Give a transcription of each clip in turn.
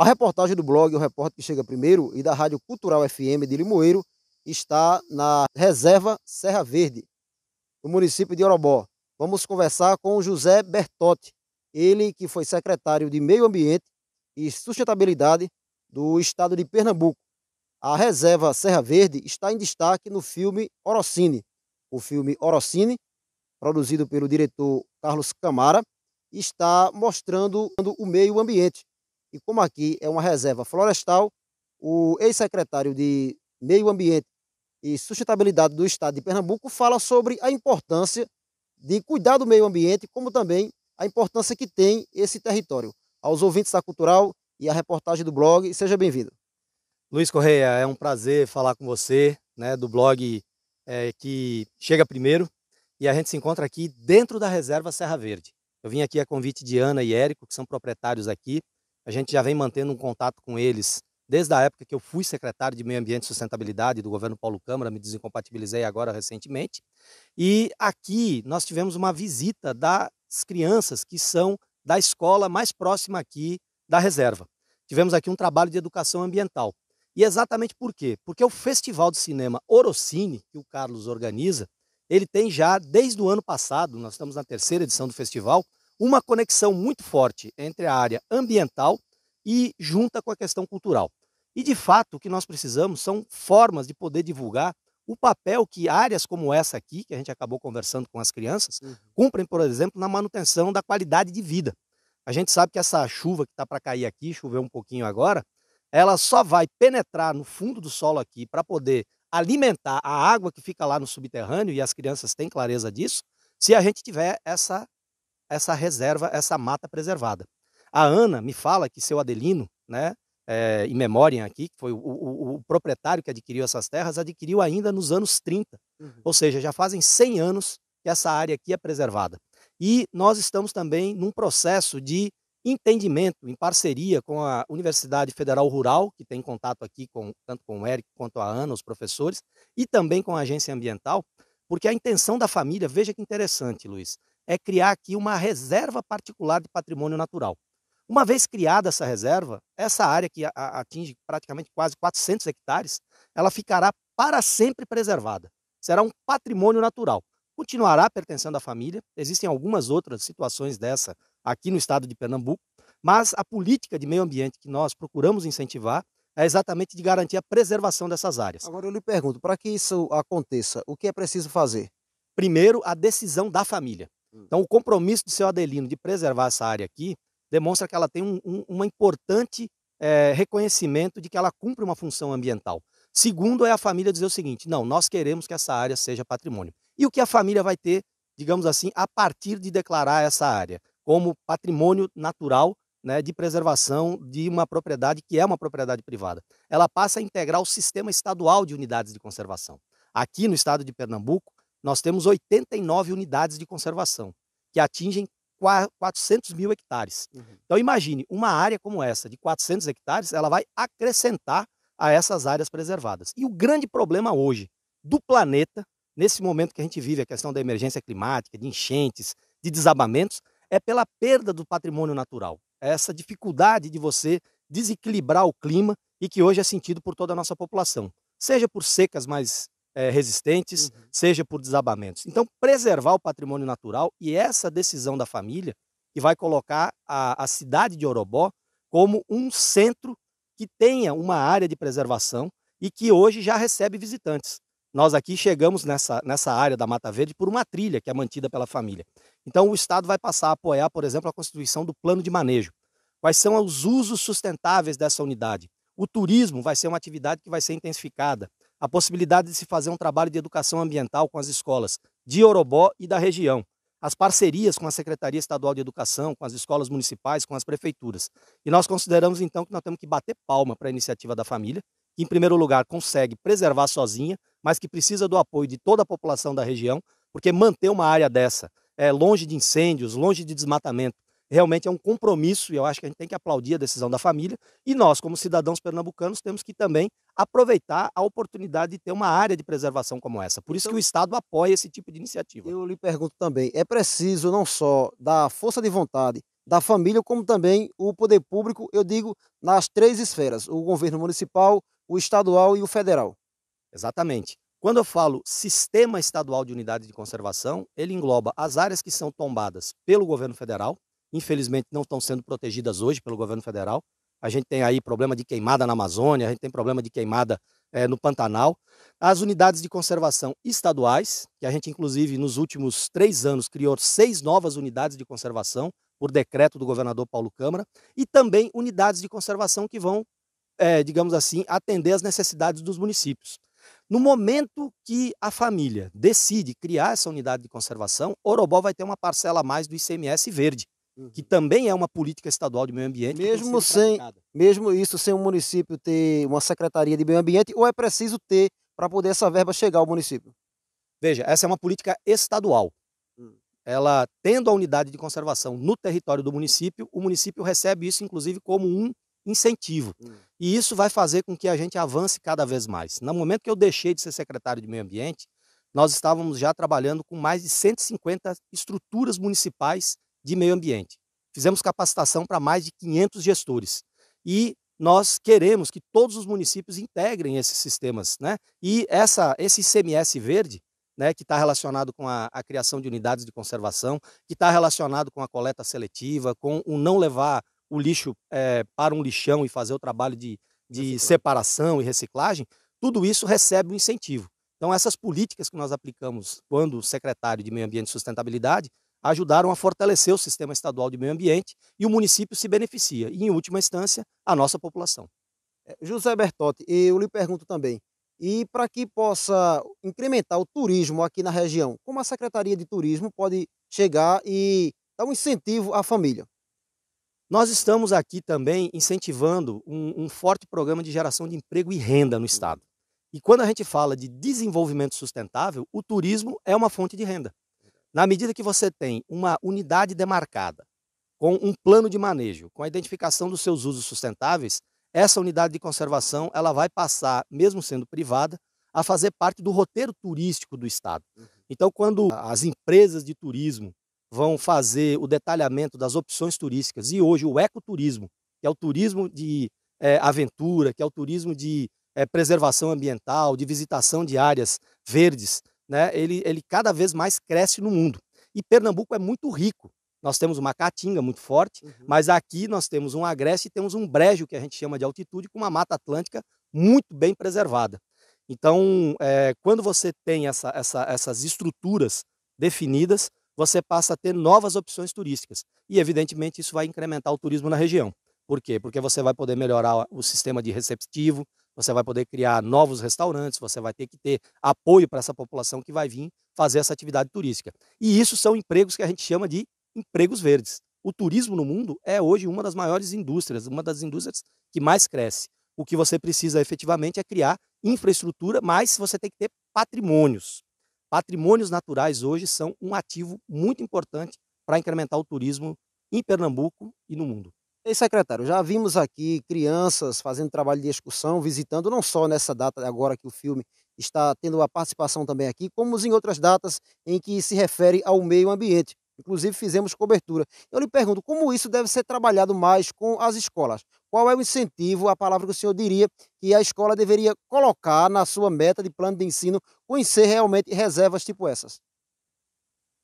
A reportagem do blog O Repórter que Chega Primeiro e da Rádio Cultural FM de Limoeiro está na Reserva Serra Verde, no município de Orobó. Vamos conversar com José Bertotti, ele que foi secretário de Meio Ambiente e Sustentabilidade do estado de Pernambuco. A reserva Serra Verde está em destaque no filme Orocine. O filme Orocine, produzido pelo diretor Carlos Camara, está mostrando o meio ambiente e como aqui é uma reserva florestal, o ex-secretário de Meio Ambiente e Sustentabilidade do Estado de Pernambuco fala sobre a importância de cuidar do meio ambiente, como também a importância que tem esse território. Aos ouvintes da Cultural e a reportagem do blog, seja bem-vindo. Luiz Correia, é um prazer falar com você, né, do blog é, que chega primeiro, e a gente se encontra aqui dentro da Reserva Serra Verde. Eu vim aqui a convite de Ana e Érico, que são proprietários aqui, a gente já vem mantendo um contato com eles desde a época que eu fui secretário de Meio Ambiente e Sustentabilidade do governo Paulo Câmara, me desincompatibilizei agora recentemente. E aqui nós tivemos uma visita das crianças que são da escola mais próxima aqui da reserva. Tivemos aqui um trabalho de educação ambiental. E exatamente por quê? Porque o Festival de Cinema Orocine, que o Carlos organiza, ele tem já desde o ano passado, nós estamos na terceira edição do festival, uma conexão muito forte entre a área ambiental e junta com a questão cultural. E de fato, o que nós precisamos são formas de poder divulgar o papel que áreas como essa aqui, que a gente acabou conversando com as crianças, uhum. cumprem, por exemplo, na manutenção da qualidade de vida. A gente sabe que essa chuva que está para cair aqui, choveu um pouquinho agora, ela só vai penetrar no fundo do solo aqui para poder alimentar a água que fica lá no subterrâneo, e as crianças têm clareza disso, se a gente tiver essa essa reserva, essa mata preservada. A Ana me fala que seu Adelino, né, é, em memória aqui, que foi o, o, o, proprietário que adquiriu essas terras, adquiriu ainda nos anos 30. Uhum. Ou seja, já fazem 100 anos que essa área aqui é preservada. E nós estamos também num processo de entendimento, em parceria com a Universidade Federal Rural, que tem contato aqui com, tanto com o Eric quanto a Ana, os professores, e também com a Agência Ambiental, porque a intenção da família, veja que interessante, Luiz, é criar aqui uma reserva particular de patrimônio natural. Uma vez criada essa reserva, essa área que atinge praticamente quase 400 hectares, ela ficará para sempre preservada. Será um patrimônio natural. Continuará pertencendo à família. Existem algumas outras situações dessa aqui no estado de Pernambuco, mas a política de meio ambiente que nós procuramos incentivar é exatamente de garantir a preservação dessas áreas. Agora eu lhe pergunto, para que isso aconteça, o que é preciso fazer? Primeiro, a decisão da família. Hum. Então, o compromisso do seu Adelino de preservar essa área aqui demonstra que ela tem um, um uma importante é, reconhecimento de que ela cumpre uma função ambiental. Segundo, é a família dizer o seguinte: não, nós queremos que essa área seja patrimônio. E o que a família vai ter, digamos assim, a partir de declarar essa área como patrimônio natural né, de preservação de uma propriedade que é uma propriedade privada? Ela passa a integrar o sistema estadual de unidades de conservação. Aqui no estado de Pernambuco, nós temos 89 unidades de conservação, que atingem 400 mil hectares. Uhum. Então imagine, uma área como essa, de 400 hectares, ela vai acrescentar a essas áreas preservadas. E o grande problema hoje do planeta, nesse momento que a gente vive, a questão da emergência climática, de enchentes, de desabamentos, é pela perda do patrimônio natural. É essa dificuldade de você desequilibrar o clima e que hoje é sentido por toda a nossa população. Seja por secas mais é, resistentes, uhum. seja por desabamentos. Então, preservar o patrimônio natural e essa decisão da família, que vai colocar a, a cidade de Orobó como um centro que tenha uma área de preservação e que hoje já recebe visitantes. Nós aqui chegamos nessa, nessa área da Mata Verde por uma trilha que é mantida pela família. Então, o Estado vai passar a apoiar, por exemplo, a constituição do plano de manejo. Quais são os usos sustentáveis dessa unidade? O turismo vai ser uma atividade que vai ser intensificada a possibilidade de se fazer um trabalho de educação ambiental com as escolas de Orobó e da região, as parcerias com a Secretaria Estadual de Educação, com as escolas municipais, com as prefeituras. E nós consideramos, então, que nós temos que bater palma para a iniciativa da família, que, em primeiro lugar, consegue preservar sozinha, mas que precisa do apoio de toda a população da região, porque manter uma área dessa, é, longe de incêndios, longe de desmatamento, realmente é um compromisso e eu acho que a gente tem que aplaudir a decisão da família. E nós, como cidadãos pernambucanos, temos que também aproveitar a oportunidade de ter uma área de preservação como essa. Por então, isso que então o Estado apoia esse tipo de iniciativa. Eu lhe pergunto também, é preciso não só da força de vontade da família, como também o poder público, eu digo, nas três esferas, o governo municipal, o estadual e o federal. Exatamente. Quando eu falo sistema estadual de unidade de conservação, ele engloba as áreas que são tombadas pelo governo federal, infelizmente não estão sendo protegidas hoje pelo governo federal. A gente tem aí problema de queimada na Amazônia, a gente tem problema de queimada é, no Pantanal. As unidades de conservação estaduais, que a gente, inclusive, nos últimos três anos criou seis novas unidades de conservação por decreto do governador Paulo Câmara, e também unidades de conservação que vão, é, digamos assim, atender às necessidades dos municípios. No momento que a família decide criar essa unidade de conservação, Orobó vai ter uma parcela a mais do ICMS verde uhum. que também é uma política estadual de meio ambiente. Mesmo sem, mesmo isso sem o município ter uma secretaria de meio ambiente, ou é preciso ter para poder essa verba chegar ao município? Veja, essa é uma política estadual. Hum. Ela tendo a unidade de conservação no território do município, o município recebe isso inclusive como um incentivo. Uhum. E isso vai fazer com que a gente avance cada vez mais. No momento que eu deixei de ser secretário de meio ambiente, nós estávamos já trabalhando com mais de 150 estruturas municipais de meio ambiente. Fizemos capacitação para mais de 500 gestores e nós queremos que todos os municípios integrem esses sistemas, né? E essa, esse CMS verde, né, que está relacionado com a, a, criação de unidades de conservação, que está relacionado com a coleta seletiva, com o não levar o lixo é, para um lixão e fazer o trabalho de, de separação e reciclagem, tudo isso recebe um incentivo. Então, essas políticas que nós aplicamos quando secretário de Meio Ambiente e Sustentabilidade, ajudaram a fortalecer o sistema estadual de meio ambiente e o município se beneficia, e em última instância, a nossa população. É, José Bertotti, eu lhe pergunto também, e para que possa incrementar o turismo aqui na região, como a Secretaria de Turismo pode chegar e dar um incentivo à família? Nós estamos aqui também incentivando um, um forte programa de geração de emprego e renda no Estado. E quando a gente fala de desenvolvimento sustentável, o turismo é uma fonte de renda. Na medida que você tem uma unidade demarcada, com um plano de manejo, com a identificação dos seus usos sustentáveis, essa unidade de conservação ela vai passar, mesmo sendo privada, a fazer parte do roteiro turístico do Estado. Uhum. Então, quando as empresas de turismo vão fazer o detalhamento das opções turísticas, e hoje o ecoturismo, que é o turismo de é, aventura, que é o turismo de é, preservação ambiental, de visitação de áreas verdes, né, ele, ele cada vez mais cresce no mundo. E Pernambuco é muito rico. Nós temos uma caatinga muito forte, uhum. mas aqui nós temos um agreste e temos um brejo que a gente chama de altitude com uma mata atlântica muito bem preservada. Então, é, quando você tem essa, essa, essas estruturas definidas, você passa a ter novas opções turísticas. E, evidentemente, isso vai incrementar o turismo na região. Por quê? Porque você vai poder melhorar o sistema de receptivo, você vai poder criar novos restaurantes, você vai ter que ter apoio para essa população que vai vir fazer essa atividade turística. E isso são empregos que a gente chama de empregos verdes. O turismo no mundo é hoje uma das maiores indústrias, uma das indústrias que mais cresce. O que você precisa efetivamente é criar infraestrutura, mas você tem que ter patrimônios. Patrimônios naturais hoje são um ativo muito importante para incrementar o turismo em Pernambuco e no mundo. Ei, secretário, já vimos aqui crianças fazendo trabalho de excursão, visitando não só nessa data agora que o filme está tendo a participação também aqui, como em outras datas em que se refere ao meio ambiente. Inclusive fizemos cobertura. Eu lhe pergunto como isso deve ser trabalhado mais com as escolas. Qual é o incentivo, a palavra que o senhor diria que a escola deveria colocar na sua meta de plano de ensino, conhecer realmente reservas tipo essas?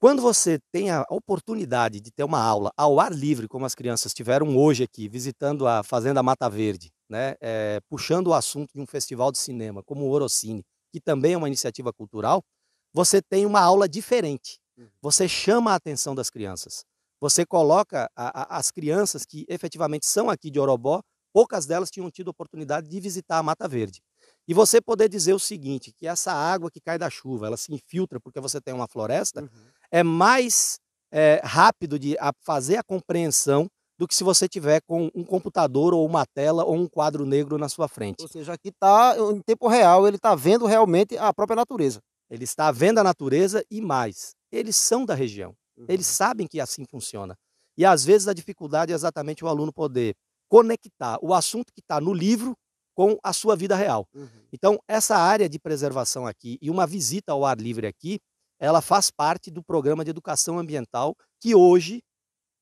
Quando você tem a oportunidade de ter uma aula ao ar livre, como as crianças tiveram hoje aqui, visitando a Fazenda Mata Verde, né, é, puxando o assunto de um festival de cinema, como o Orocine, que também é uma iniciativa cultural, você tem uma aula diferente. Uhum. Você chama a atenção das crianças. Você coloca a, a, as crianças que efetivamente são aqui de Orobó, poucas delas tinham tido oportunidade de visitar a Mata Verde. E você poder dizer o seguinte, que essa água que cai da chuva, ela se infiltra porque você tem uma floresta, uhum é mais é, rápido de fazer a compreensão do que se você tiver com um computador ou uma tela ou um quadro negro na sua frente. Ou seja, aqui está em tempo real, ele está vendo realmente a própria natureza. Ele está vendo a natureza e mais. Eles são da região. Uhum. Eles sabem que assim funciona. E às vezes a dificuldade é exatamente o aluno poder conectar o assunto que está no livro com a sua vida real. Uhum. Então, essa área de preservação aqui e uma visita ao ar livre aqui ela faz parte do programa de educação ambiental, que hoje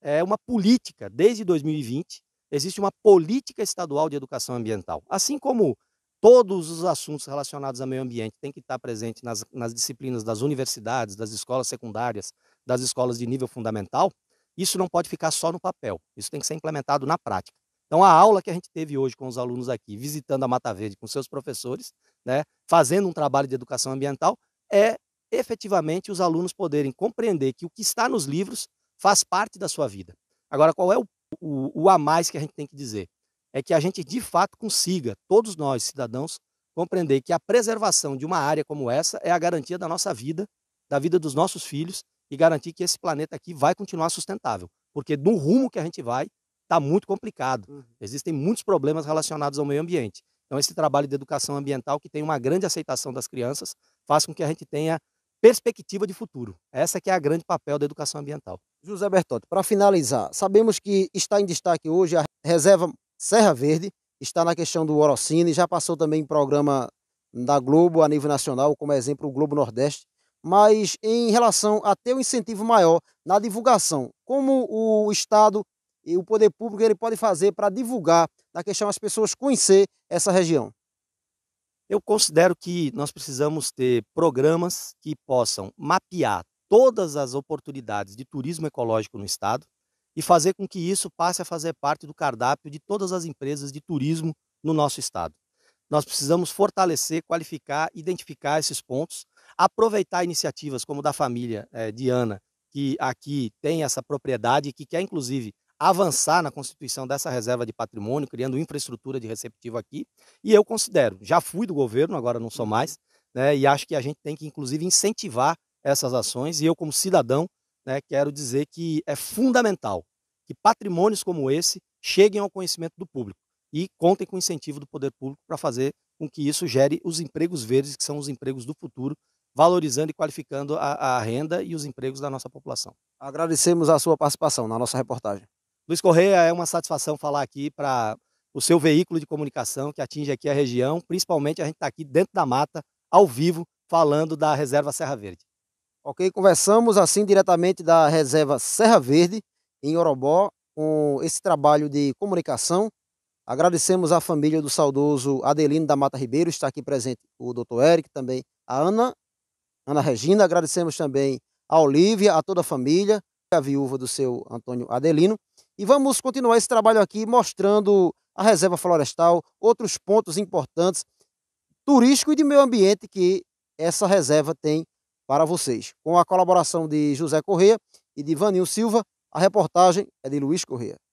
é uma política, desde 2020, existe uma política estadual de educação ambiental. Assim como todos os assuntos relacionados ao meio ambiente têm que estar presentes nas, nas disciplinas das universidades, das escolas secundárias, das escolas de nível fundamental, isso não pode ficar só no papel, isso tem que ser implementado na prática. Então, a aula que a gente teve hoje com os alunos aqui, visitando a Mata Verde com seus professores, né, fazendo um trabalho de educação ambiental, é efetivamente os alunos poderem compreender que o que está nos livros faz parte da sua vida. Agora, qual é o, o, o a mais que a gente tem que dizer? É que a gente, de fato, consiga, todos nós, cidadãos, compreender que a preservação de uma área como essa é a garantia da nossa vida, da vida dos nossos filhos e garantir que esse planeta aqui vai continuar sustentável. Porque do rumo que a gente vai, está muito complicado. Uhum. Existem muitos problemas relacionados ao meio ambiente. Então, esse trabalho de educação ambiental, que tem uma grande aceitação das crianças, faz com que a gente tenha perspectiva de futuro. Essa que é a grande papel da educação ambiental. José Bertotti, para finalizar, sabemos que está em destaque hoje a reserva Serra Verde, está na questão do Orocine, já passou também em programa da Globo a nível nacional, como exemplo o Globo Nordeste, mas em relação a ter um incentivo maior na divulgação, como o Estado e o poder público ele pode fazer para divulgar, na questão as pessoas conhecer essa região? Eu considero que nós precisamos ter programas que possam mapear todas as oportunidades de turismo ecológico no estado e fazer com que isso passe a fazer parte do cardápio de todas as empresas de turismo no nosso estado. Nós precisamos fortalecer, qualificar, identificar esses pontos, aproveitar iniciativas como da família é, Diana, que aqui tem essa propriedade e que quer, inclusive, avançar na constituição dessa reserva de patrimônio, criando infraestrutura de receptivo aqui. E eu considero, já fui do governo, agora não sou uhum. mais, né, e acho que a gente tem que, inclusive, incentivar essas ações. E eu, como cidadão, né, quero dizer que é fundamental que patrimônios como esse cheguem ao conhecimento do público e contem com o incentivo do poder público para fazer com que isso gere os empregos verdes, que são os empregos do futuro, valorizando e qualificando a, a renda e os empregos da nossa população. Agradecemos a sua participação na nossa reportagem. Luiz Correia, é uma satisfação falar aqui para o seu veículo de comunicação que atinge aqui a região, principalmente a gente está aqui dentro da mata, ao vivo, falando da Reserva Serra Verde. Ok, conversamos assim diretamente da Reserva Serra Verde, em Orobó, com esse trabalho de comunicação. Agradecemos à família do saudoso Adelino da Mata Ribeiro, está aqui presente o doutor Eric, também a Ana, Ana Regina. Agradecemos também a Olivia, a toda a família, a viúva do seu Antônio Adelino. E vamos continuar esse trabalho aqui mostrando a reserva florestal, outros pontos importantes turístico e de meio ambiente que essa reserva tem para vocês. Com a colaboração de José Corrêa e de Vanil Silva, a reportagem é de Luiz Corrêa.